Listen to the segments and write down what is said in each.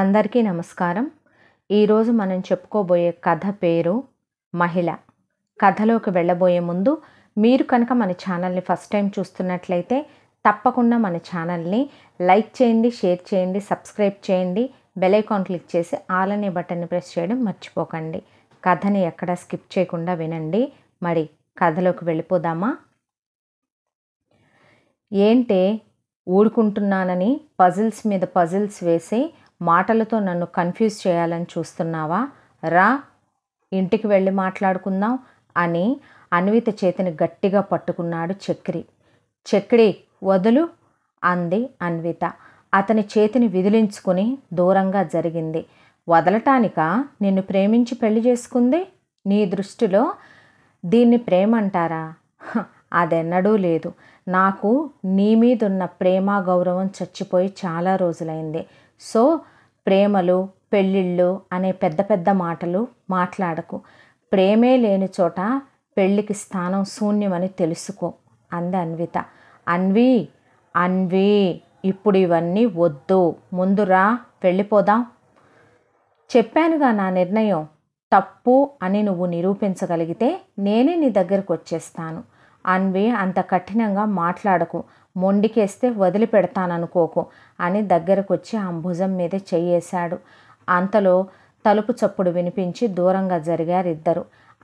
అందరికీ నమస్కారం ఈరోజు మనం చెప్పుకోబోయే కథ పేరు మహిళ కథలోకి వెళ్ళబోయే ముందు మీరు కనుక మన ఛానల్ని ఫస్ట్ టైం చూస్తున్నట్లయితే తప్పకుండా మన ఛానల్ని లైక్ చేయండి షేర్ చేయండి సబ్స్క్రైబ్ చేయండి బెలైకాన్ క్లిక్ చేసి ఆల్ అనే బటన్ని ప్రెస్ చేయడం మర్చిపోకండి కథని ఎక్కడా స్కిప్ చేయకుండా వినండి మరి కథలోకి వెళ్ళిపోదామా ఏంటే ఊడుకుంటున్నానని పజిల్స్ మీద పజిల్స్ వేసి మాటలతో నన్ను కన్ఫ్యూజ్ చేయాలని చూస్తున్నావా రా ఇంటికి వెళ్ళి మాట్లాడుకుందాం అని అన్విత చేతిని గట్టిగా పట్టుకున్నాడు చక్రి చక్రి వదులు అంది అన్విత అతని చేతిని విదిలించుకుని దూరంగా జరిగింది వదలటానిక నిన్ను ప్రేమించి పెళ్లి చేసుకుంది నీ దృష్టిలో దీన్ని ప్రేమ అంటారా అదెన్నడూ లేదు నాకు నీ మీదున్న ప్రేమ గౌరవం చచ్చిపోయి చాలా రోజులైంది సో ప్రేమలు పెళ్ళిళ్ళు అనే పెద్ద పెద్ద మాటలు మాట్లాడకు ప్రేమే లేని చోట పెళ్ళికి స్థానం శూన్యమని తెలుసుకో అంది అన్విత అన్వి అన్వి ఇప్పుడు ఇవన్నీ వద్దు ముందురా వెళ్ళిపోదాం చెప్పానుగా నా నిర్ణయం తప్పు అని నువ్వు నిరూపించగలిగితే నేనే నీ దగ్గరకు వచ్చేస్తాను అన్వి అంత కఠినంగా మాట్లాడకు మొండికేస్తే వదిలిపెడతాననుకోకు అని దగ్గరకొచ్చి ఆ భుజం మీద చెయ్యేశాడు అంతలో తలుపు చప్పుడు వినిపించి దూరంగా జరిగారిద్దరు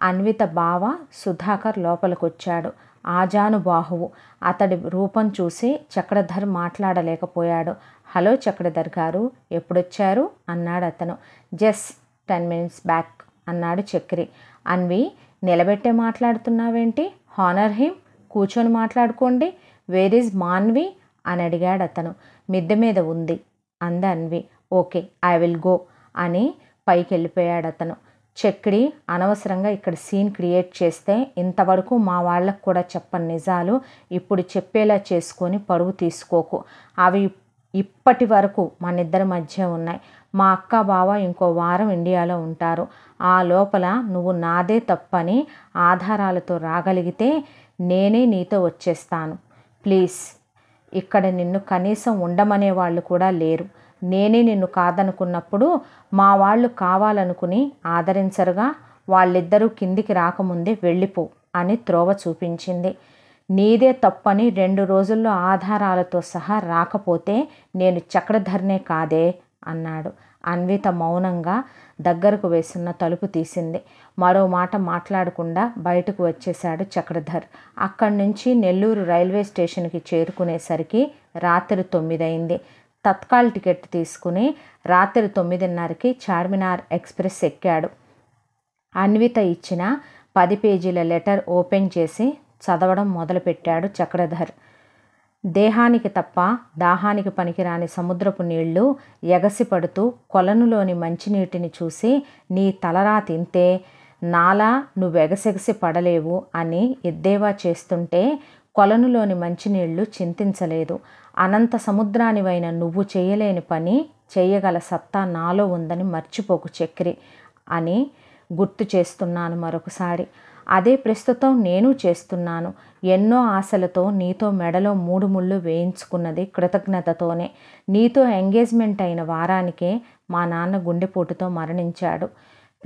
అన్విత బావ సుధాకర్ లోపలికొచ్చాడు ఆజానుబాహువు అతడి రూపం చూసి చక్రధర్ మాట్లాడలేకపోయాడు హలో చక్రధర్ గారు ఎప్పుడొచ్చారు అన్నాడు అతను జస్ టెన్ మినిట్స్ బ్యాక్ అన్నాడు చక్రి అన్వి నిలబెట్టే మాట్లాడుతున్నావేంటి హానర్ హిమ్ కూర్చొని మాట్లాడుకోండి వేర్ ఈజ్ మాన్వి అని అడిగాడు అతను మిద్దె మీద ఉంది అంద Anvi okay I will go అని పైకి వెళ్ళిపోయాడు అతను చెక్కిడి అనవసరంగా ఇక్కడ సీన్ క్రియేట్ చేస్తే ఇంతవరకు మా వాళ్ళకు కూడా చెప్పని నిజాలు ఇప్పుడు చెప్పేలా చేసుకొని పరువు తీసుకోకు అవి ఇప్పటి వరకు మనిద్దరి మధ్య ఉన్నాయి మా అక్క బావ ఇంకో వారం ఇండియాలో ఉంటారు ఆ లోపల నువ్వు నాదే తప్పని ఆధారాలతో రాగలిగితే నేనే నీతో వచ్చేస్తాను ప్లీజ్ ఇక్కడ నిన్ను కనీసం ఉండమనే వాళ్ళు కూడా లేరు నేనే నిన్ను కాదనుకున్నప్పుడు మా వాళ్ళు కావాలనుకుని ఆదరించరుగా వాళ్ళిద్దరూ కిందికి రాకముందే వెళ్ళిపో అని త్రోవ చూపించింది నీదే తప్పని రెండు రోజుల్లో ఆధారాలతో సహా రాకపోతే నేను చక్రధర్నే కాదే అన్నాడు అన్విత మౌనంగా దగ్గరకు వేసున్న తలుపు తీసింది మరో మాట మాట్లాడకుండా బయటకు వచ్చేశాడు చక్రధర్ అక్కడి నుంచి నెల్లూరు రైల్వే స్టేషన్కి చేరుకునేసరికి రాత్రి తొమ్మిదైంది తత్కాల్ టికెట్ తీసుకుని రాత్రి తొమ్మిదిన్నరకి చార్మినార్ ఎక్స్ప్రెస్ ఎక్కాడు అన్విత ఇచ్చిన పది పేజీల లెటర్ ఓపెన్ చేసి చదవడం మొదలుపెట్టాడు చక్రధర్ దేహానికి తప్ప దాహానికి పనికిరాని సముద్రపు నీళ్లు ఎగసిపడుతూ కొలనులోని మంచినీటిని చూసి నీ తలరా తింతే నాలా నువ్వెగసెగసి పడలేవు అని ఎద్దేవా చేస్తుంటే కొలనులోని మంచినీళ్లు చింతించలేదు అనంత సముద్రానివైన నువ్వు చేయలేని పని చేయగల సత్తా నాలో ఉందని మర్చిపోకు చక్రి అని గుర్తు చేస్తున్నాను మరొకసారి అదే ప్రస్తుతం నేను చేస్తున్నాను ఎన్నో ఆశలతో నీతో మెడలో మూడు ముళ్ళు వేయించుకున్నది కృతజ్ఞతతోనే నీతో ఎంగేజ్మెంట్ అయిన వారానికే మా నాన్న గుండెపోటుతో మరణించాడు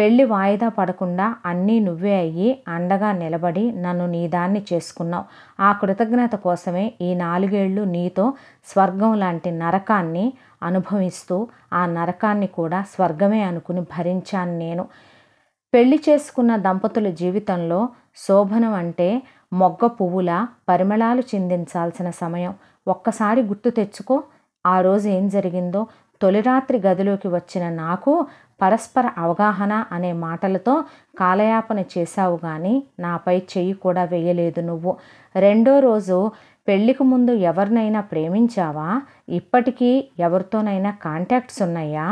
పెళ్లి వాయిదా పడకుండా అన్నీ నువ్వే అయ్యి అండగా నిలబడి నన్ను నీ దాన్ని చేసుకున్నావు ఆ కృతజ్ఞత కోసమే ఈ నాలుగేళ్లు నీతో స్వర్గం లాంటి నరకాన్ని అనుభవిస్తూ ఆ నరకాన్ని కూడా స్వర్గమే అనుకుని భరించాను నేను పెళ్లి చేసుకున్న దంపతుల జీవితంలో శోభనం అంటే మొగ్గ పువ్వుల పరిమళాలు చిందించాల్సిన సమయం ఒక్కసారి గుర్తు తెచ్చుకో ఆ రోజు ఏం జరిగిందో తొలిరాత్రి గదిలోకి వచ్చిన నాకు పరస్పర అవగాహన అనే మాటలతో కాలయాపన చేశావు కానీ నాపై చెయ్యి కూడా వేయలేదు నువ్వు రెండో రోజు పెళ్లికి ముందు ఎవరినైనా ప్రేమించావా ఇప్పటికీ ఎవరితోనైనా కాంటాక్ట్స్ ఉన్నాయా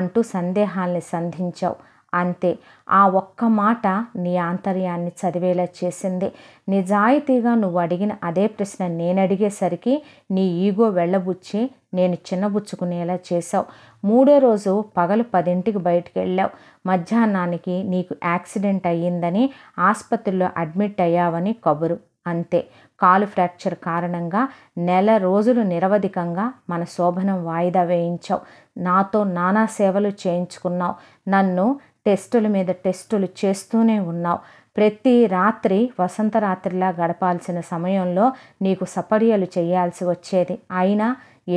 అంటూ సందేహాల్ని సంధించావు అంతే ఆ ఒక్క మాట నీ ఆంతర్యాన్ని చదివేలా చేసింది నిజాయితీగా నువ్వు అడిగిన అదే ప్రశ్న నేను అడిగేసరికి నీ ఈగో వెళ్ళబుచ్చి నేను చిన్నబుచ్చుకునేలా చేశావు మూడో రోజు పగలు పదింటికి బయటికి వెళ్ళావు మధ్యాహ్నానికి నీకు యాక్సిడెంట్ అయ్యిందని ఆసుపత్రిలో అడ్మిట్ అయ్యావని కబురు అంతే కాలు ఫ్రాక్చర్ కారణంగా నెల రోజులు నిరవధికంగా మన శోభనం వాయిదా వేయించావు నాతో నానా సేవలు చేయించుకున్నావు నన్ను టెస్టుల మీద టెస్టులు చేస్తూనే ఉన్నావు ప్రతి రాత్రి వసంత రాత్రిలా గడపాల్సిన సమయంలో నీకు సపర్యలు చేయాల్సి వచ్చేది అయినా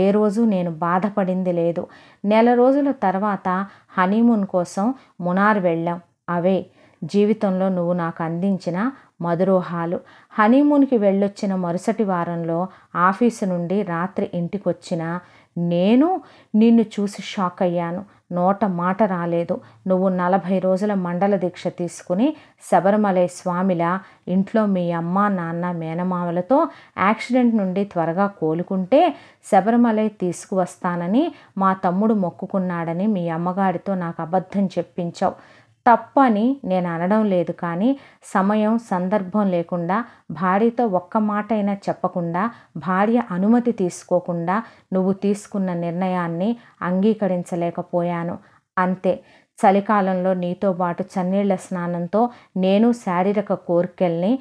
ఏ రోజు నేను బాధపడింది లేదు నెల రోజుల తర్వాత హనీమూన్ కోసం మునార్ వెళ్ళాం అవే జీవితంలో నువ్వు నాకు అందించిన మధురోహాలు హనీమూన్కి వెళ్ళొచ్చిన మరుసటి వారంలో ఆఫీసు నుండి రాత్రి ఇంటికొచ్చిన నేను నిన్ను చూసి షాక్ అయ్యాను నోట మాట రాలేదు నువ్వు నలభై రోజుల మండల దీక్ష తీసుకుని శబరిమలై స్వామిల ఇంట్లో మీ అమ్మ నాన్న మేనమామలతో యాక్సిడెంట్ నుండి త్వరగా కోలుకుంటే శబరిమలై తీసుకువస్తానని మా తమ్ముడు మొక్కుకున్నాడని మీ అమ్మగారితో నాకు అబద్ధం చెప్పించావు తప్పని నేను అనడం లేదు కానీ సమయం సందర్భం లేకుండా భార్యతో ఒక్క మాట అయినా చెప్పకుండా భార్య అనుమతి తీసుకోకుండా నువ్వు తీసుకున్న నిర్ణయాన్ని అంగీకరించలేకపోయాను అంతే చలికాలంలో నీతో పాటు చన్నీళ్ల స్నానంతో నేను శారీరక కోరికల్ని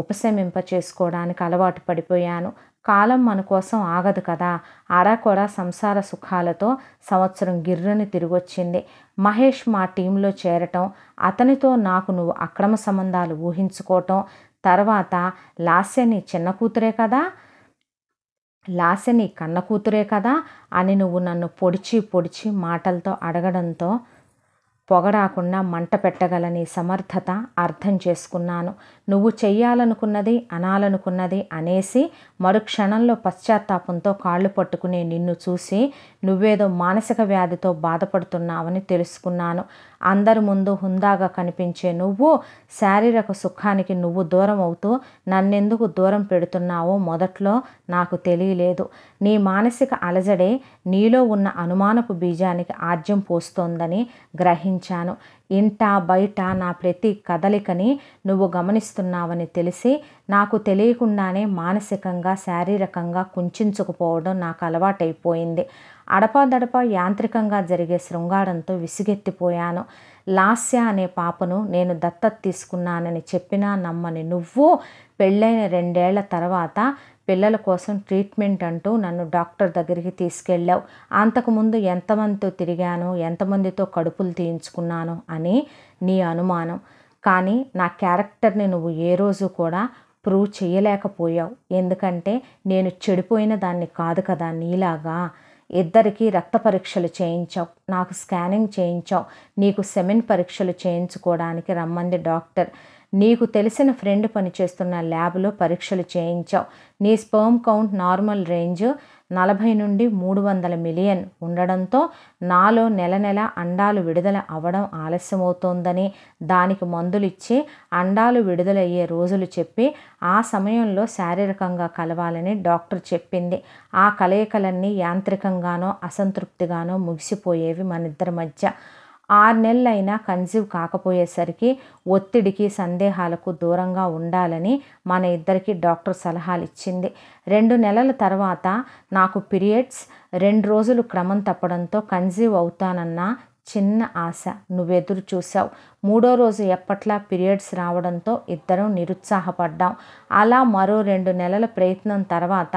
ఉపశమింప చేసుకోవడానికి అలవాటు పడిపోయాను కాలం మన కోసం ఆగదు కదా కూడా సంసార సుఖాలతో సంవత్సరం గిర్రని తిరిగొచ్చింది మహేష్ మా టీంలో చేరటం అతనితో నాకు నువ్వు అక్రమ సంబంధాలు ఊహించుకోవటం తర్వాత లాస్యని చిన్న కూతురే కదా లాస్యని కన్న కూతురే కదా అని నువ్వు నన్ను పొడిచి పొడిచి మాటలతో అడగడంతో పొగడాకుండా మంట పెట్టగలని సమర్థత అర్థం చేసుకున్నాను నువ్వు చెయ్యాలనుకున్నది అనాలనుకున్నది అనేసి మరుక్షణంలో పశ్చాత్తాపంతో కాళ్ళు పట్టుకునే నిన్ను చూసి నువ్వేదో మానసిక వ్యాధితో బాధపడుతున్నావని తెలుసుకున్నాను అందరి ముందు హుందాగా కనిపించే నువ్వు శారీరక సుఖానికి నువ్వు దూరం అవుతూ నన్నెందుకు దూరం పెడుతున్నావో మొదట్లో నాకు తెలియలేదు నీ మానసిక అలజడే నీలో ఉన్న అనుమానపు బీజానికి ఆజ్యం పోస్తోందని గ్రహించ గమనించాను ఇంట బయట నా ప్రతి కదలికని నువ్వు గమనిస్తున్నావని తెలిసి నాకు తెలియకుండానే మానసికంగా శారీరకంగా కుంచుకుపోవడం నాకు అలవాటైపోయింది అడపాదడప యాంత్రికంగా జరిగే శృంగారంతో విసిగెత్తిపోయాను లాస్య అనే పాపను నేను దత్తత తీసుకున్నానని చెప్పినా నమ్మని నువ్వు పెళ్ళైన రెండేళ్ల తర్వాత పిల్లల కోసం ట్రీట్మెంట్ అంటూ నన్ను డాక్టర్ దగ్గరికి తీసుకెళ్ళావు అంతకుముందు ఎంతమందితో తిరిగాను ఎంతమందితో కడుపులు తీయించుకున్నాను అని నీ అనుమానం కానీ నా క్యారెక్టర్ని నువ్వు ఏ రోజు కూడా ప్రూవ్ చేయలేకపోయావు ఎందుకంటే నేను చెడిపోయిన దాన్ని కాదు కదా నీలాగా ఇద్దరికీ రక్త పరీక్షలు చేయించావు నాకు స్కానింగ్ చేయించావు నీకు సెమెన్ పరీక్షలు చేయించుకోవడానికి రమ్మంది డాక్టర్ నీకు తెలిసిన ఫ్రెండ్ పనిచేస్తున్న ల్యాబ్లో పరీక్షలు చేయించావు నీ స్పర్మ్ కౌంట్ నార్మల్ రేంజ్ నలభై నుండి మూడు వందల మిలియన్ ఉండడంతో నాలో నెల నెల అండాలు విడుదల అవ్వడం ఆలస్యమవుతోందని దానికి మందులిచ్చి అండాలు విడుదలయ్యే రోజులు చెప్పి ఆ సమయంలో శారీరకంగా కలవాలని డాక్టర్ చెప్పింది ఆ కలయికలన్నీ యాంత్రికంగానో అసంతృప్తిగానో ముగిసిపోయేవి మనిద్దరి మధ్య ఆరు నెలలైనా కన్సీవ్ కాకపోయేసరికి ఒత్తిడికి సందేహాలకు దూరంగా ఉండాలని మన ఇద్దరికి డాక్టర్ సలహాలు ఇచ్చింది రెండు నెలల తర్వాత నాకు పీరియడ్స్ రెండు రోజులు క్రమం తప్పడంతో కన్సీవ్ అవుతానన్న చిన్న ఆశ నువ్వెదురు చూసావు మూడో రోజు ఎప్పట్లా పీరియడ్స్ రావడంతో ఇద్దరం నిరుత్సాహపడ్డాం అలా మరో రెండు నెలల ప్రయత్నం తర్వాత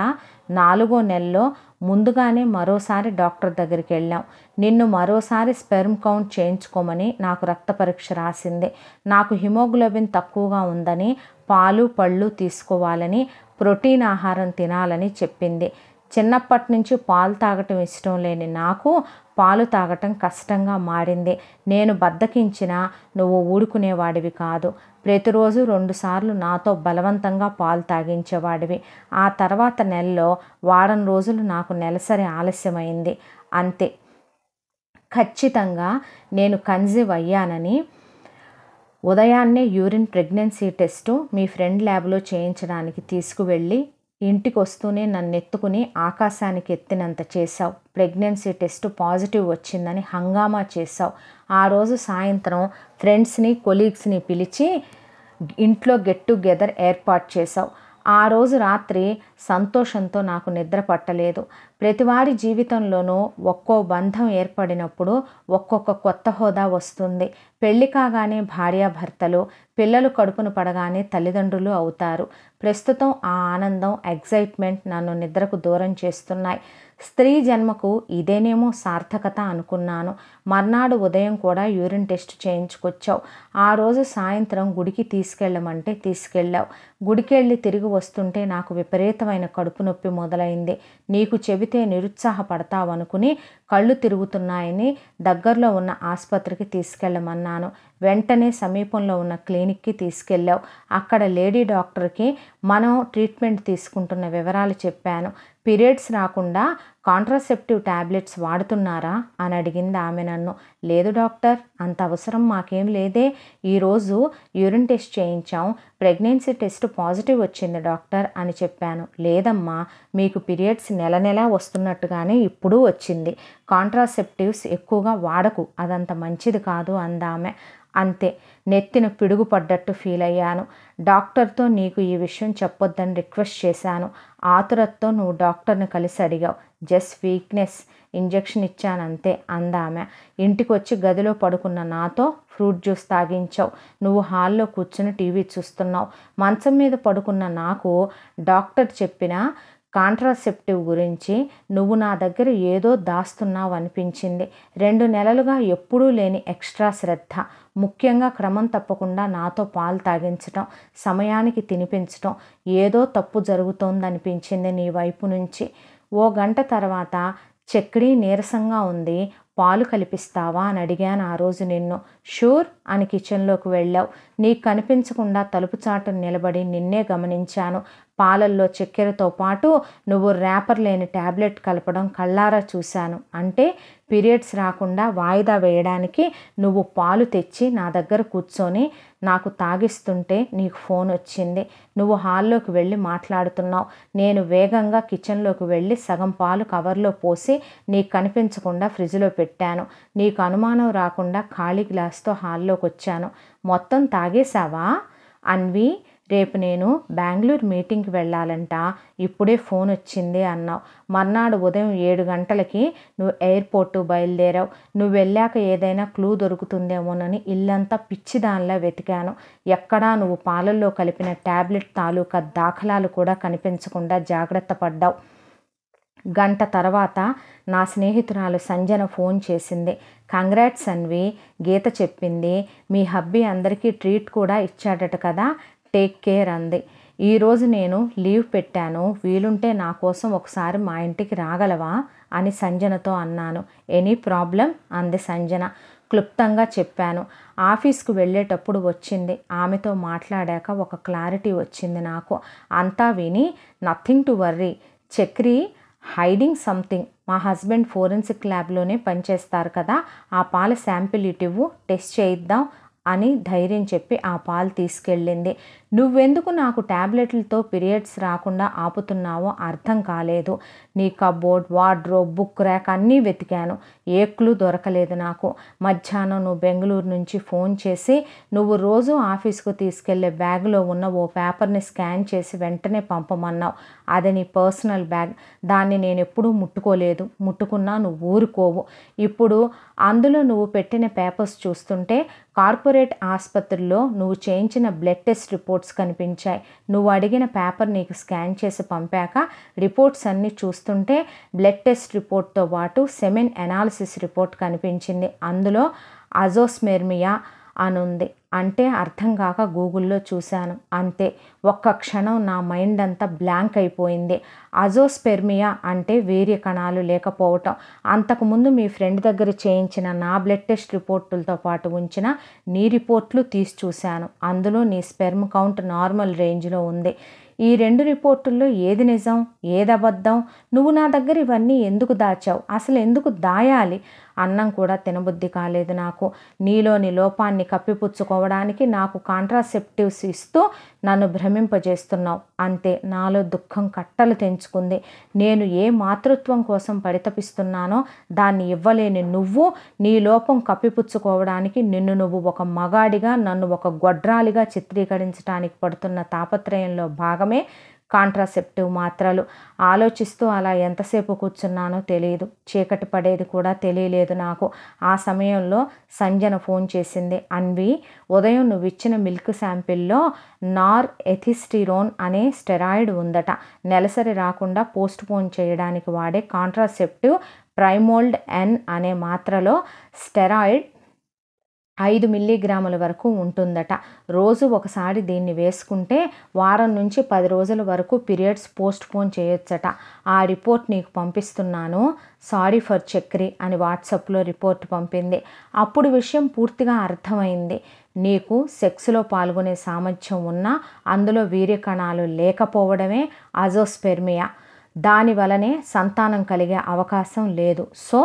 నాలుగో నెలలో ముందుగానే మరోసారి డాక్టర్ దగ్గరికి వెళ్ళాం నిన్ను మరోసారి స్పెర్మ్ కౌంట్ చేయించుకోమని నాకు రక్త పరీక్ష రాసింది నాకు హిమోగ్లోబిన్ తక్కువగా ఉందని పాలు పళ్ళు తీసుకోవాలని ప్రోటీన్ ఆహారం తినాలని చెప్పింది చిన్నప్పటి నుంచి పాలు తాగటం ఇష్టం లేని నాకు పాలు తాగటం కష్టంగా మారింది నేను బద్దకించినా నువ్వు ఊడుకునేవాడివి కాదు ప్రతిరోజు రెండుసార్లు నాతో బలవంతంగా పాలు తాగించేవాడివి ఆ తర్వాత నెలలో వారం రోజులు నాకు నెలసరి ఆలస్యమైంది అంతే ఖచ్చితంగా నేను కన్జీవ్ అయ్యానని ఉదయాన్నే యూరిన్ ప్రెగ్నెన్సీ టెస్టు మీ ఫ్రెండ్ ల్యాబ్లో చేయించడానికి తీసుకువెళ్ళి ఇంటికి వస్తూనే నన్ను ఎత్తుకుని ఆకాశానికి ఎత్తినంత చేశావు ప్రెగ్నెన్సీ టెస్ట్ పాజిటివ్ వచ్చిందని హంగామా చేశావు ఆ రోజు సాయంత్రం ఫ్రెండ్స్ని కొలీగ్స్ని పిలిచి ఇంట్లో గెట్ టుగెదర్ ఏర్పాటు చేశావు ఆ రోజు రాత్రి సంతోషంతో నాకు నిద్ర పట్టలేదు ప్రతివారి జీవితంలోనూ ఒక్కో బంధం ఏర్పడినప్పుడు ఒక్కొక్క కొత్త హోదా వస్తుంది పెళ్లి కాగానే భార్యాభర్తలు పిల్లలు కడుపును పడగానే తల్లిదండ్రులు అవుతారు ప్రస్తుతం ఆ ఆనందం ఎగ్జైట్మెంట్ నన్ను నిద్రకు దూరం చేస్తున్నాయి స్త్రీ జన్మకు ఇదేనేమో సార్థకత అనుకున్నాను మర్నాడు ఉదయం కూడా యూరిన్ టెస్ట్ చేయించుకొచ్చావు ఆ రోజు సాయంత్రం గుడికి తీసుకెళ్ళమంటే తీసుకెళ్ళావు గుడికెళ్ళి తిరిగి వస్తుంటే నాకు విపరీతమైన కడుపు నొప్పి మొదలైంది నీకు చెబితే నిరుత్సాహపడతావనుకుని కళ్ళు తిరుగుతున్నాయని దగ్గరలో ఉన్న ఆసుపత్రికి తీసుకెళ్ళమన్నాను వెంటనే సమీపంలో ఉన్న క్లినిక్కి తీసుకెళ్ళావు అక్కడ లేడీ డాక్టర్కి మనం ట్రీట్మెంట్ తీసుకుంటున్న వివరాలు చెప్పాను పీరియడ్స్ రాకుండా కాంట్రాసెప్టివ్ ట్యాబ్లెట్స్ వాడుతున్నారా అని అడిగింది ఆమె నన్ను లేదు డాక్టర్ అంత అవసరం మాకేం లేదే ఈరోజు యూరిన్ టెస్ట్ చేయించాం ప్రెగ్నెన్సీ టెస్ట్ పాజిటివ్ వచ్చింది డాక్టర్ అని చెప్పాను లేదమ్మా మీకు పీరియడ్స్ నెల నెల వస్తున్నట్టుగానే ఇప్పుడు వచ్చింది కాంట్రాసెప్టివ్స్ ఎక్కువగా వాడకు అదంత మంచిది కాదు అందామె అంతే నెత్తిన పిడుగు పడ్డట్టు ఫీల్ అయ్యాను డాక్టర్తో నీకు ఈ విషయం చెప్పొద్దని రిక్వెస్ట్ చేశాను ఆతురతో నువ్వు డాక్టర్ని కలిసి అడిగావు జస్ట్ వీక్నెస్ ఇంజెక్షన్ ఇచ్చానంతే అందామె ఇంటికి వచ్చి గదిలో పడుకున్న నాతో ఫ్రూట్ జ్యూస్ తాగించావు నువ్వు హాల్లో కూర్చుని టీవీ చూస్తున్నావు మంచం మీద పడుకున్న నాకు డాక్టర్ చెప్పిన కాంట్రాసెప్టివ్ గురించి నువ్వు నా దగ్గర ఏదో దాస్తున్నావు అనిపించింది రెండు నెలలుగా ఎప్పుడూ లేని ఎక్స్ట్రా శ్రద్ధ ముఖ్యంగా క్రమం తప్పకుండా నాతో పాలు తాగించటం సమయానికి తినిపించటం ఏదో తప్పు జరుగుతోందనిపించింది నీ వైపు నుంచి ఓ గంట తర్వాత చక్రీ నీరసంగా ఉంది పాలు కల్పిస్తావా అని అడిగాను ఆ రోజు నిన్ను షూర్ అని కిచెన్లోకి వెళ్ళావు నీకు కనిపించకుండా తలుపు చాటును నిలబడి నిన్నే గమనించాను పాలల్లో చక్కెరతో పాటు నువ్వు ర్యాపర్ లేని ట్యాబ్లెట్ కలపడం కళ్ళారా చూశాను అంటే పీరియడ్స్ రాకుండా వాయిదా వేయడానికి నువ్వు పాలు తెచ్చి నా దగ్గర కూర్చొని నాకు తాగిస్తుంటే నీకు ఫోన్ వచ్చింది నువ్వు హాల్లోకి వెళ్ళి మాట్లాడుతున్నావు నేను వేగంగా కిచెన్లోకి వెళ్ళి సగం పాలు కవర్లో పోసి నీకు కనిపించకుండా ఫ్రిడ్జ్లో పెట్టాను నీకు అనుమానం రాకుండా ఖాళీ గ్లాస్తో హాల్లోకి వచ్చాను మొత్తం తాగేశావా అన్వి రేపు నేను బెంగళూరు మీటింగ్కి వెళ్ళాలంట ఇప్పుడే ఫోన్ వచ్చింది అన్నావు మర్నాడు ఉదయం ఏడు గంటలకి నువ్వు ఎయిర్పోర్టు బయలుదేరావు నువ్వు వెళ్ళాక ఏదైనా క్లూ దొరుకుతుందేమోనని ఇల్లంతా పిచ్చిదానిలా వెతికాను ఎక్కడా నువ్వు పాలల్లో కలిపిన ట్యాబ్లెట్ తాలూకా దాఖలాలు కూడా కనిపించకుండా జాగ్రత్త పడ్డావు గంట తర్వాత నా స్నేహితురాలు సంజన ఫోన్ చేసింది కంగ్రాట్స్ అన్వి గీత చెప్పింది మీ హబ్బీ అందరికీ ట్రీట్ కూడా ఇచ్చాడట కదా టేక్ కేర్ అంది ఈరోజు నేను లీవ్ పెట్టాను వీలుంటే నా కోసం ఒకసారి మా ఇంటికి రాగలవా అని సంజనతో అన్నాను ఎనీ ప్రాబ్లం అంది సంజన క్లుప్తంగా చెప్పాను ఆఫీస్కు వెళ్ళేటప్పుడు వచ్చింది ఆమెతో మాట్లాడాక ఒక క్లారిటీ వచ్చింది నాకు అంతా విని nothing to worry Chakri hiding something మా హస్బెండ్ ఫోరెన్సిక్ ల్యాబ్లోనే పనిచేస్తారు కదా ఆ పాల శాంపిల్ ఇటు టెస్ట్ చేయిద్దాం అని ధైర్యం చెప్పి ఆ పాలు తీసుకెళ్ళింది నువ్వెందుకు నాకు ట్యాబ్లెట్లతో పీరియడ్స్ రాకుండా ఆపుతున్నావో అర్థం కాలేదు నీ కబోర్డ్ వార్డ్రోబ్ బుక్ ర్యాక్ అన్నీ వెతికాను ఏక్లు దొరకలేదు నాకు మధ్యాహ్నం నువ్వు బెంగళూరు నుంచి ఫోన్ చేసి నువ్వు రోజు ఆఫీస్కు తీసుకెళ్లే బ్యాగ్లో ఉన్న ఓ పేపర్ని స్కాన్ చేసి వెంటనే పంపమన్నావు అది నీ పర్సనల్ బ్యాగ్ దాన్ని నేను ఎప్పుడూ ముట్టుకోలేదు ముట్టుకున్నా నువ్వు ఊరుకోవు ఇప్పుడు అందులో నువ్వు పెట్టిన పేపర్స్ చూస్తుంటే కార్పొరేట్ ఆసుపత్రిలో నువ్వు చేయించిన బ్లడ్ టెస్ట్ రిపోర్ట్స్ కనిపించాయి నువ్వు అడిగిన పేపర్ నీకు స్కాన్ చేసి పంపాక రిపోర్ట్స్ అన్నీ చూస్తుంటే బ్లడ్ టెస్ట్ రిపోర్ట్తో పాటు సెమెన్ అనాలిసిస్ రిపోర్ట్ కనిపించింది అందులో అజోస్మెర్మియా అనుంది అంటే అర్థం కాక గూగుల్లో చూశాను అంతే ఒక్క క్షణం నా మైండ్ అంతా బ్లాంక్ అయిపోయింది అజోస్పెర్మియా అంటే వీర్య కణాలు లేకపోవటం అంతకుముందు మీ ఫ్రెండ్ దగ్గర చేయించిన నా బ్లడ్ టెస్ట్ రిపోర్టులతో పాటు ఉంచిన నీ రిపోర్ట్లు తీసి చూశాను అందులో నీ స్పెర్మ్ కౌంట్ నార్మల్ రేంజ్లో ఉంది ఈ రెండు రిపోర్టుల్లో ఏది నిజం ఏది అబద్ధం నువ్వు నా దగ్గర ఇవన్నీ ఎందుకు దాచావు అసలు ఎందుకు దాయాలి అన్నం కూడా తినబుద్ధి కాలేదు నాకు నీలోని లోపాన్ని కప్పిపుచ్చుకోవడానికి నాకు కాంట్రాసెప్టివ్స్ ఇస్తూ నన్ను భ్రమింపజేస్తున్నావు అంతే నాలో దుఃఖం కట్టలు తెంచుకుంది నేను ఏ మాతృత్వం కోసం పరితపిస్తున్నానో దాన్ని ఇవ్వలేని నువ్వు నీ లోపం కప్పిపుచ్చుకోవడానికి నిన్ను నువ్వు ఒక మగాడిగా నన్ను ఒక గొడ్రాలిగా చిత్రీకరించడానికి పడుతున్న తాపత్రయంలో భాగమే కాంట్రాసెప్టివ్ మాత్రలు ఆలోచిస్తూ అలా ఎంతసేపు కూర్చున్నానో తెలియదు చీకటి పడేది కూడా తెలియలేదు నాకు ఆ సమయంలో సంజన ఫోన్ చేసింది అన్వి ఉదయం నువ్వు ఇచ్చిన మిల్క్ శాంపిల్లో నార్ ఎథిస్టిరోన్ అనే స్టెరాయిడ్ ఉందట నెలసరి రాకుండా పోస్ట్ పోన్ చేయడానికి వాడే కాంట్రాసెప్టివ్ ప్రైమోల్డ్ ఎన్ అనే మాత్రలో స్టెరాయిడ్ ఐదు మిల్లీగ్రాముల వరకు ఉంటుందట రోజు ఒకసారి దీన్ని వేసుకుంటే వారం నుంచి పది రోజుల వరకు పీరియడ్స్ పోస్ట్ పోన్ చేయొచ్చట ఆ రిపోర్ట్ నీకు పంపిస్తున్నాను సారీ ఫర్ చక్రి అని వాట్సాప్లో రిపోర్ట్ పంపింది అప్పుడు విషయం పూర్తిగా అర్థమైంది నీకు సెక్స్లో పాల్గొనే సామర్థ్యం ఉన్నా అందులో వీర్యకణాలు లేకపోవడమే అజోస్పెర్మియా దాని వలనే సంతానం కలిగే అవకాశం లేదు సో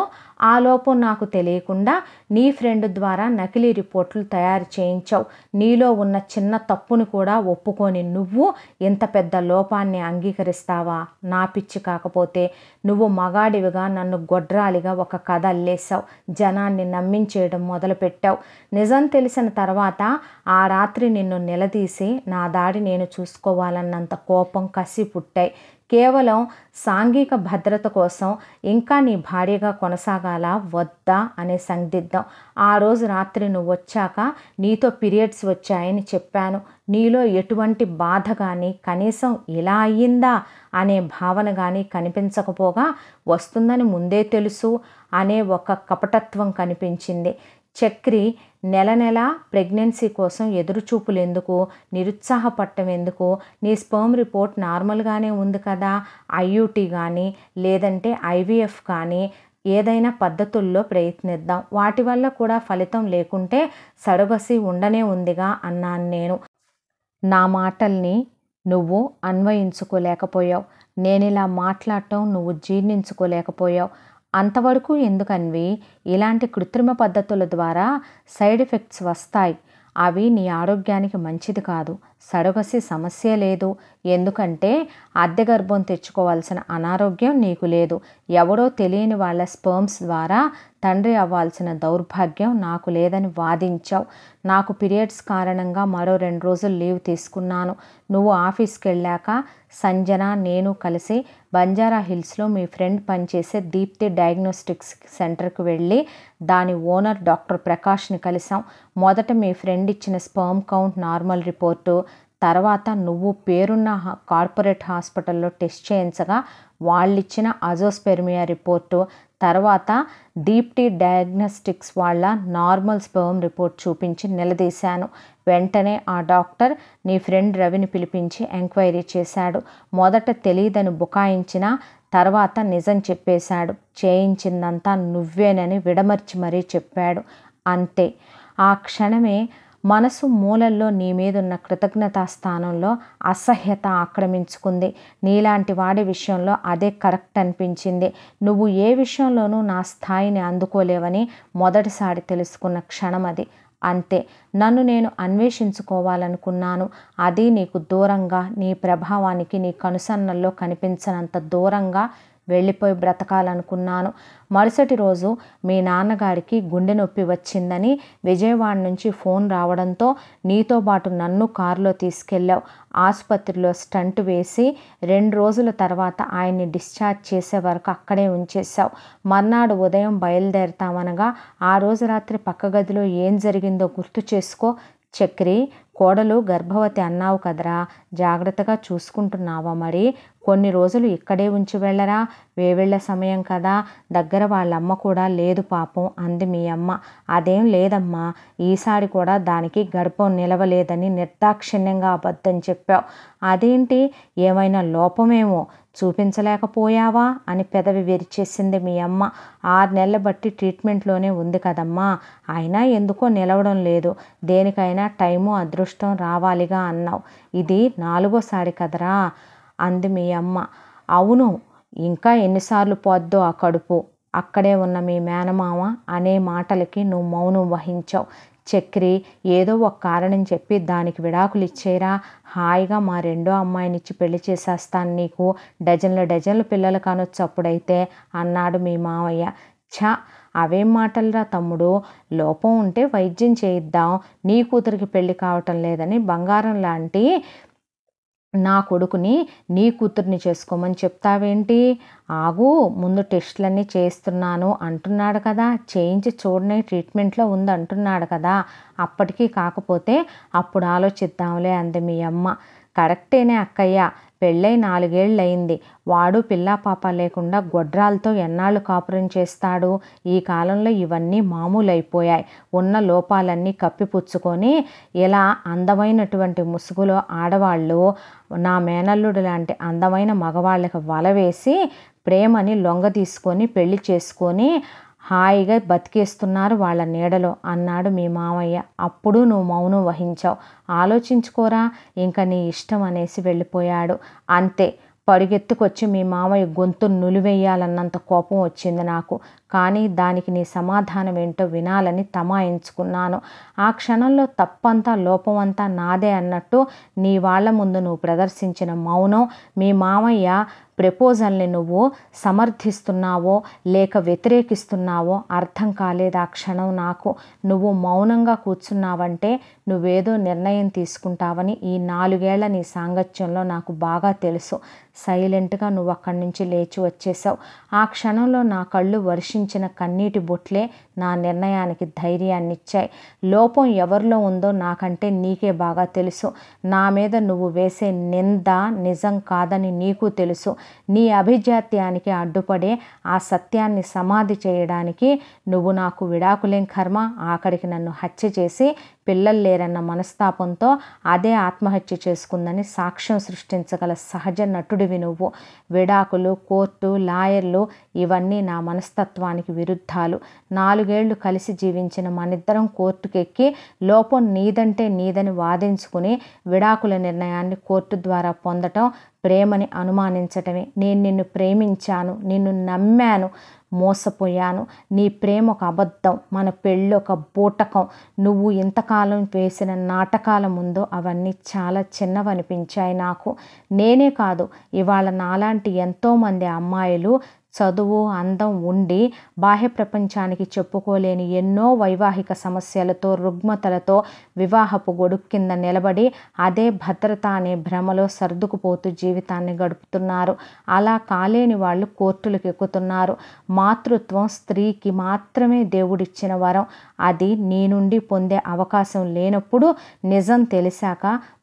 ఆ లోపం నాకు తెలియకుండా నీ ఫ్రెండ్ ద్వారా నకిలీ రిపోర్ట్లు తయారు చేయించావు నీలో ఉన్న చిన్న తప్పును కూడా ఒప్పుకొని నువ్వు ఇంత పెద్ద లోపాన్ని అంగీకరిస్తావా నా పిచ్చి కాకపోతే నువ్వు మగాడివిగా నన్ను గొడ్రాలిగా ఒక కథ అల్లేశావు జనాన్ని నమ్మించేయడం మొదలుపెట్టావు నిజం తెలిసిన తర్వాత ఆ రాత్రి నిన్ను నిలదీసి నా దాడి నేను చూసుకోవాలన్నంత కోపం కసి పుట్టాయి కేవలం సాంఘిక భద్రత కోసం ఇంకా నీ భార్యగా కొనసాగాల వద్దా అనే సందిగ్ధం ఆ రోజు రాత్రి నువ్వు వచ్చాక నీతో పీరియడ్స్ వచ్చాయని చెప్పాను నీలో ఎటువంటి బాధ కానీ కనీసం ఇలా అయ్యిందా అనే భావన కానీ కనిపించకపోగా వస్తుందని ముందే తెలుసు అనే ఒక కపటత్వం కనిపించింది చక్రి నెల నెల ప్రెగ్నెన్సీ కోసం ఎదురుచూపులెందుకు ఎందుకు ఎందుకు నీ స్పర్మ్ రిపోర్ట్ నార్మల్గానే ఉంది కదా ఐయుటి కానీ లేదంటే ఐవీఎఫ్ కానీ ఏదైనా పద్ధతుల్లో ప్రయత్నిద్దాం వాటి వల్ల కూడా ఫలితం లేకుంటే సడగసి ఉండనే ఉందిగా అన్నాను నేను నా మాటల్ని నువ్వు అన్వయించుకోలేకపోయావు నేను ఇలా మాట్లాడటం నువ్వు జీర్ణించుకోలేకపోయావు అంతవరకు ఎందుకన్వి ఇలాంటి కృత్రిమ పద్ధతుల ద్వారా సైడ్ ఎఫెక్ట్స్ వస్తాయి అవి నీ ఆరోగ్యానికి మంచిది కాదు సడగసి సమస్య లేదు ఎందుకంటే అద్దె గర్భం తెచ్చుకోవాల్సిన అనారోగ్యం నీకు లేదు ఎవడో తెలియని వాళ్ళ స్పర్మ్స్ ద్వారా తండ్రి అవ్వాల్సిన దౌర్భాగ్యం నాకు లేదని వాదించావు నాకు పీరియడ్స్ కారణంగా మరో రెండు రోజులు లీవ్ తీసుకున్నాను నువ్వు ఆఫీస్కి వెళ్ళాక సంజన నేను కలిసి బంజారా హిల్స్లో మీ ఫ్రెండ్ పనిచేసే దీప్తి డయాగ్నోస్టిక్స్ సెంటర్కి వెళ్ళి దాని ఓనర్ డాక్టర్ ప్రకాష్ని కలిసాం మొదట మీ ఫ్రెండ్ ఇచ్చిన స్పర్మ్ కౌంట్ నార్మల్ రిపోర్టు తర్వాత నువ్వు పేరున్న కార్పొరేట్ హాస్పిటల్లో టెస్ట్ చేయించగా వాళ్ళిచ్చిన అజోస్పెర్మియా రిపోర్టు తర్వాత డీప్టీ డయాగ్నోస్టిక్స్ వాళ్ళ నార్మల్ స్పర్మ్ రిపోర్ట్ చూపించి నిలదీశాను వెంటనే ఆ డాక్టర్ నీ ఫ్రెండ్ రవిని పిలిపించి ఎంక్వైరీ చేశాడు మొదట తెలియదని బుకాయించిన తర్వాత నిజం చెప్పేశాడు చేయించిందంతా నువ్వేనని విడమర్చి మరీ చెప్పాడు అంతే ఆ క్షణమే మనసు మూలల్లో నీ మీదున్న కృతజ్ఞతా స్థానంలో అసహ్యత ఆక్రమించుకుంది నీలాంటి వాడి విషయంలో అదే కరెక్ట్ అనిపించింది నువ్వు ఏ విషయంలోనూ నా స్థాయిని అందుకోలేవని మొదటిసారి తెలుసుకున్న క్షణం అది అంతే నన్ను నేను అన్వేషించుకోవాలనుకున్నాను అది నీకు దూరంగా నీ ప్రభావానికి నీ కనుసన్నల్లో కనిపించనంత దూరంగా వెళ్ళిపోయి బ్రతకాలనుకున్నాను మరుసటి రోజు మీ నాన్నగారికి గుండె నొప్పి వచ్చిందని విజయవాడ నుంచి ఫోన్ రావడంతో నీతో పాటు నన్ను కారులో తీసుకెళ్ళావు ఆసుపత్రిలో స్టంట్ వేసి రెండు రోజుల తర్వాత ఆయన్ని డిశ్చార్జ్ చేసే వరకు అక్కడే ఉంచేశావు మర్నాడు ఉదయం బయలుదేరుతామనగా ఆ రోజు రాత్రి పక్క గదిలో ఏం జరిగిందో గుర్తు చేసుకో చక్రి కోడలు గర్భవతి అన్నావు కదరా జాగ్రత్తగా చూసుకుంటున్నావా మరి కొన్ని రోజులు ఇక్కడే ఉంచి వెళ్ళరా వేవెళ్ళ సమయం కదా దగ్గర వాళ్ళమ్మ కూడా లేదు పాపం అంది మీ అమ్మ అదేం లేదమ్మా ఈసారి కూడా దానికి గడపం నిలవలేదని నిర్దాక్షిణ్యంగా అబద్ధం చెప్పావు అదేంటి ఏమైనా లోపమేమో చూపించలేకపోయావా అని పెదవి విరిచేసింది మీ అమ్మ ఆరు నెలల బట్టి ట్రీట్మెంట్లోనే ఉంది కదమ్మా అయినా ఎందుకో నిలవడం లేదు దేనికైనా టైము అదృష్టం రావాలిగా అన్నావు ఇది నాలుగోసారి కదరా అంది మీ అమ్మ అవును ఇంకా ఎన్నిసార్లు పోద్దో ఆ కడుపు అక్కడే ఉన్న మీ మేనమామ అనే మాటలకి నువ్వు మౌనం వహించావు చక్రి ఏదో ఒక కారణం చెప్పి దానికి విడాకులు ఇచ్చేరా హాయిగా మా రెండో అమ్మాయినిచ్చి పెళ్లి చేసేస్తాను నీకు డజన్ల డజన్ల పిల్లలు కానొచ్చప్పుడైతే అప్పుడైతే అన్నాడు మీ మావయ్య ఛా అవేం మాటలరా తమ్ముడు లోపం ఉంటే వైద్యం చేయిద్దాం నీ కూతురికి పెళ్లి కావటం లేదని బంగారం లాంటి నా కొడుకుని నీ కూతుర్ని చేసుకోమని చెప్తావేంటి ఆగు ముందు టెస్టులన్నీ చేస్తున్నాను అంటున్నాడు కదా చేయించి చూడని ట్రీట్మెంట్లో ఉంది అంటున్నాడు కదా అప్పటికీ కాకపోతే అప్పుడు ఆలోచిద్దాంలే అంది మీ అమ్మ కరెక్టేనే అక్కయ్య పెళ్ళై అయింది వాడు పిల్లా పాప లేకుండా గొడ్రాలతో ఎన్నాళ్ళు కాపురం చేస్తాడు ఈ కాలంలో ఇవన్నీ మామూలైపోయాయి ఉన్న లోపాలన్నీ కప్పిపుచ్చుకొని ఇలా అందమైనటువంటి ముసుగులో ఆడవాళ్ళు నా మేనల్లుడు లాంటి అందమైన మగవాళ్ళకి వల వేసి ప్రేమని లొంగ తీసుకొని పెళ్లి చేసుకొని హాయిగా బతికేస్తున్నారు వాళ్ళ నీడలో అన్నాడు మీ మామయ్య అప్పుడు నువ్వు మౌనం వహించావు ఆలోచించుకోరా ఇంకా నీ ఇష్టం అనేసి వెళ్ళిపోయాడు అంతే పరుగెత్తుకొచ్చి మీ మామయ్య గొంతు నులివేయాలన్నంత కోపం వచ్చింది నాకు కానీ దానికి నీ సమాధానం ఏంటో వినాలని తమాయించుకున్నాను ఆ క్షణంలో తప్పంతా లోపమంతా నాదే అన్నట్టు నీ వాళ్ళ ముందు నువ్వు ప్రదర్శించిన మౌనం మీ మామయ్య ప్రపోజల్ని నువ్వు సమర్థిస్తున్నావో లేక వ్యతిరేకిస్తున్నావో అర్థం కాలేదు ఆ క్షణం నాకు నువ్వు మౌనంగా కూర్చున్నావంటే నువ్వేదో నిర్ణయం తీసుకుంటావని ఈ నాలుగేళ్ల నీ సాంగత్యంలో నాకు బాగా తెలుసు సైలెంట్గా నువ్వు అక్కడి నుంచి లేచి వచ్చేసావు ఆ క్షణంలో నా కళ్ళు వర్షి వర్షించిన కన్నీటి బొట్లే నా నిర్ణయానికి ధైర్యాన్ని ఇచ్చాయి లోపం ఎవరిలో ఉందో నాకంటే నీకే బాగా తెలుసు నా మీద నువ్వు వేసే నింద నిజం కాదని నీకు తెలుసు నీ అభిజాత్యానికి అడ్డుపడే ఆ సత్యాన్ని సమాధి చేయడానికి నువ్వు నాకు విడాకులేం కర్మ ఆఖరికి నన్ను హత్య చేసి పిల్లలు లేరన్న మనస్తాపంతో అదే ఆత్మహత్య చేసుకుందని సాక్ష్యం సృష్టించగల సహజ నటుడివి నువ్వు విడాకులు కోర్టు లాయర్లు ఇవన్నీ నా మనస్తత్వానికి విరుద్ధాలు నాలుగు నాలుగేళ్లు కలిసి జీవించిన మనిద్దరం కోర్టుకెక్కి లోపం నీదంటే నీదని వాదించుకుని విడాకుల నిర్ణయాన్ని కోర్టు ద్వారా పొందటం ప్రేమని అనుమానించటమే నేను నిన్ను ప్రేమించాను నిన్ను నమ్మాను మోసపోయాను నీ ప్రేమ ఒక అబద్ధం మన పెళ్ళి ఒక బూటకం నువ్వు ఇంతకాలం వేసిన నాటకాల ముందో అవన్నీ చాలా చిన్నవనిపించాయి నాకు నేనే కాదు ఇవాళ నాలాంటి ఎంతోమంది అమ్మాయిలు చదువు అందం ఉండి బాహ్య ప్రపంచానికి చెప్పుకోలేని ఎన్నో వైవాహిక సమస్యలతో రుగ్మతలతో వివాహపు గొడుగు కింద నిలబడి అదే భద్రత అనే భ్రమలో సర్దుకుపోతూ జీవితాన్ని గడుపుతున్నారు అలా కాలేని వాళ్ళు కోర్టులకు ఎక్కుతున్నారు మాతృత్వం స్త్రీకి మాత్రమే దేవుడిచ్చిన వరం అది నీ నుండి పొందే అవకాశం లేనప్పుడు నిజం తెలిసాక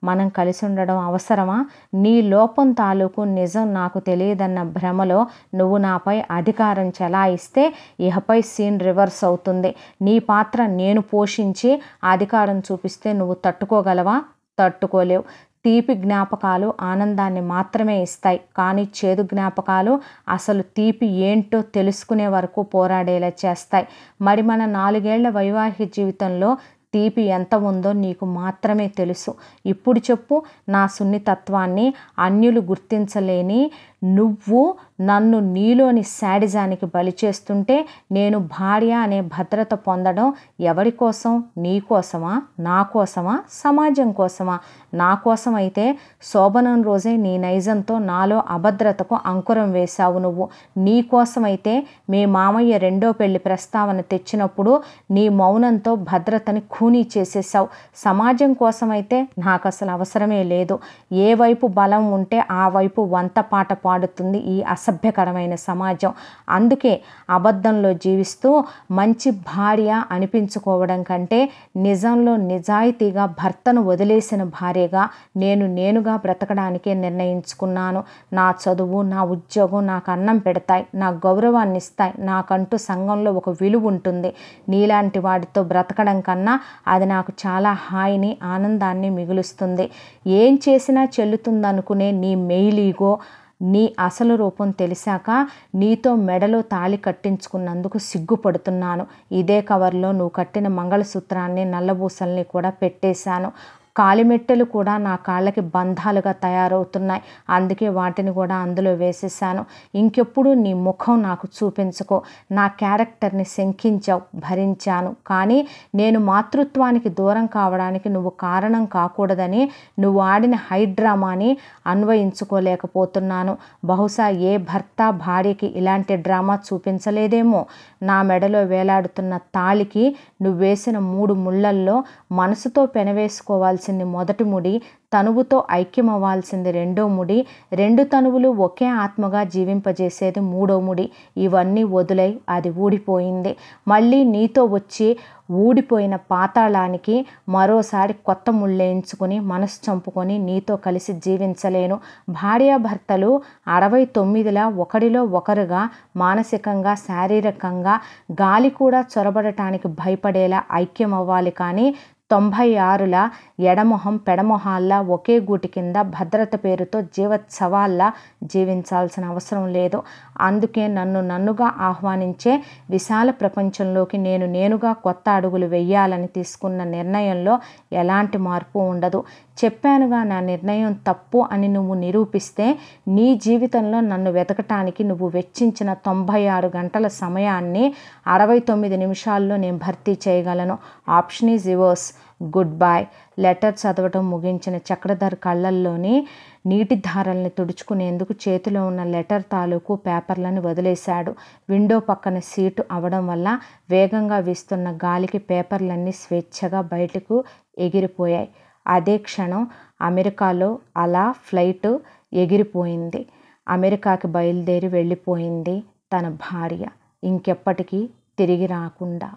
మనం కలిసి ఉండడం అవసరమా నీ లోపం తాలూకు నిజం నాకు తెలియదన్న భ్రమలో నువ్వు నాపై అధికారం చెలాయిస్తే ఇహపై సీన్ రివర్స్ అవుతుంది నీ పాత్ర నేను పోషించి అధికారం చూపిస్తే నువ్వు తట్టుకోగలవా తట్టుకోలేవు తీపి జ్ఞాపకాలు ఆనందాన్ని మాత్రమే ఇస్తాయి కానీ చేదు జ్ఞాపకాలు అసలు తీపి ఏంటో తెలుసుకునే వరకు పోరాడేలా చేస్తాయి మరి మన నాలుగేళ్ల వైవాహిక జీవితంలో తీపి ఎంత ఉందో నీకు మాత్రమే తెలుసు ఇప్పుడు చెప్పు నా సున్నితత్వాన్ని అన్యులు గుర్తించలేని నువ్వు నన్ను నీలోని శాడిజానికి బలి చేస్తుంటే నేను భార్య అనే భద్రత పొందడం ఎవరి కోసం నీ కోసమా నా కోసమా సమాజం కోసమా నా కోసమైతే శోభనం రోజే నీ నైజంతో నాలో అభద్రతకు అంకురం వేశావు నువ్వు నీ కోసమైతే మీ మామయ్య రెండో పెళ్లి ప్రస్తావన తెచ్చినప్పుడు నీ మౌనంతో భద్రతని ఖూనీ చేసేసావు సమాజం కోసమైతే నాకు అసలు అవసరమే లేదు ఏ వైపు బలం ఉంటే ఆ వైపు వంత పాట పాడుతుంది ఈ అసభ్యకరమైన సమాజం అందుకే అబద్ధంలో జీవిస్తూ మంచి భార్య అనిపించుకోవడం కంటే నిజంలో నిజాయితీగా భర్తను వదిలేసిన భార్యగా నేను నేనుగా బ్రతకడానికే నిర్ణయించుకున్నాను నా చదువు నా ఉద్యోగం నాకు అన్నం పెడతాయి నా గౌరవాన్ని ఇస్తాయి నాకంటూ సంఘంలో ఒక విలువ ఉంటుంది నీలాంటి వాడితో బ్రతకడం కన్నా అది నాకు చాలా హాయిని ఆనందాన్ని మిగులుస్తుంది ఏం చేసినా చెల్లుతుందనుకునే నీ మెయిలీగో నీ అసలు రూపం తెలిసాక నీతో మెడలో తాళి కట్టించుకున్నందుకు సిగ్గుపడుతున్నాను ఇదే కవర్లో నువ్వు కట్టిన మంగళసూత్రాన్ని నల్లబూసల్ని కూడా పెట్టేశాను కాలిమెట్టెలు కూడా నా కాళ్ళకి బంధాలుగా తయారవుతున్నాయి అందుకే వాటిని కూడా అందులో వేసేసాను ఇంకెప్పుడు నీ ముఖం నాకు చూపించుకో నా క్యారెక్టర్ని శంకించావు భరించాను కానీ నేను మాతృత్వానికి దూరం కావడానికి నువ్వు కారణం కాకూడదని నువ్వు ఆడిన హైడ్రామాని అన్వయించుకోలేకపోతున్నాను బహుశా ఏ భర్త భార్యకి ఇలాంటి డ్రామా చూపించలేదేమో నా మెడలో వేలాడుతున్న తాళికి నువ్వేసిన మూడు ముళ్ళల్లో మనసుతో పెనవేసుకోవాల్సింది మొదటి ముడి తనువుతో ఐక్యమవ్వాల్సింది రెండో ముడి రెండు తనువులు ఒకే ఆత్మగా జీవింపజేసేది మూడో ముడి ఇవన్నీ వదులై అది ఊడిపోయింది మళ్ళీ నీతో వచ్చి ఊడిపోయిన పాతాళానికి మరోసారి కొత్త ముళ్ళేయించుకుని మనసు చంపుకొని నీతో కలిసి జీవించలేను భార్యాభర్తలు అరవై తొమ్మిదిల ఒకడిలో ఒకరుగా మానసికంగా శారీరకంగా గాలి కూడా చొరబడటానికి భయపడేలా ఐక్యం అవ్వాలి కానీ తొంభై ఆరుల ఎడమొహం పెడమొహాల్లా ఒకే గూటి కింద భద్రత పేరుతో జీవోత్సవాల్లా జీవించాల్సిన అవసరం లేదు అందుకే నన్ను నన్నుగా ఆహ్వానించే విశాల ప్రపంచంలోకి నేను నేనుగా కొత్త అడుగులు వెయ్యాలని తీసుకున్న నిర్ణయంలో ఎలాంటి మార్పు ఉండదు చెప్పానుగా నా నిర్ణయం తప్పు అని నువ్వు నిరూపిస్తే నీ జీవితంలో నన్ను వెతకటానికి నువ్వు వెచ్చించిన తొంభై ఆరు గంటల సమయాన్ని అరవై తొమ్మిది నిమిషాల్లో నేను భర్తీ చేయగలను option is reverse good boy letter చదవటం ముగించిన చక్రధర్ కళ్ళల్లోని నీటి ధారల్ని తుడుచుకునేందుకు చేతిలో ఉన్న లెటర్ తాలూకు పేపర్లను వదిలేశాడు విండో పక్కన సీటు అవడం వల్ల వేగంగా వీస్తున్న గాలికి పేపర్లన్నీ స్వేచ్ఛగా బయటకు ఎగిరిపోయాయి అదే క్షణం అమెరికాలో అలా ఫ్లైటు ఎగిరిపోయింది అమెరికాకి బయలుదేరి వెళ్ళిపోయింది తన భార్య ఇంకెప్పటికీ తిరిగి రాకుండా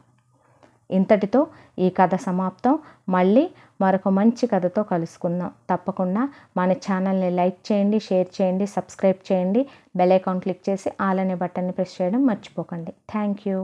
ఇంతటితో ఈ కథ సమాప్తం మళ్ళీ మరొక మంచి కథతో కలుసుకుందాం తప్పకుండా మన ఛానల్ని లైక్ చేయండి షేర్ చేయండి సబ్స్క్రైబ్ చేయండి బెల్ అకౌంట్ క్లిక్ చేసి ఆల్ అనే బటన్ని ప్రెస్ చేయడం మర్చిపోకండి థ్యాంక్ యూ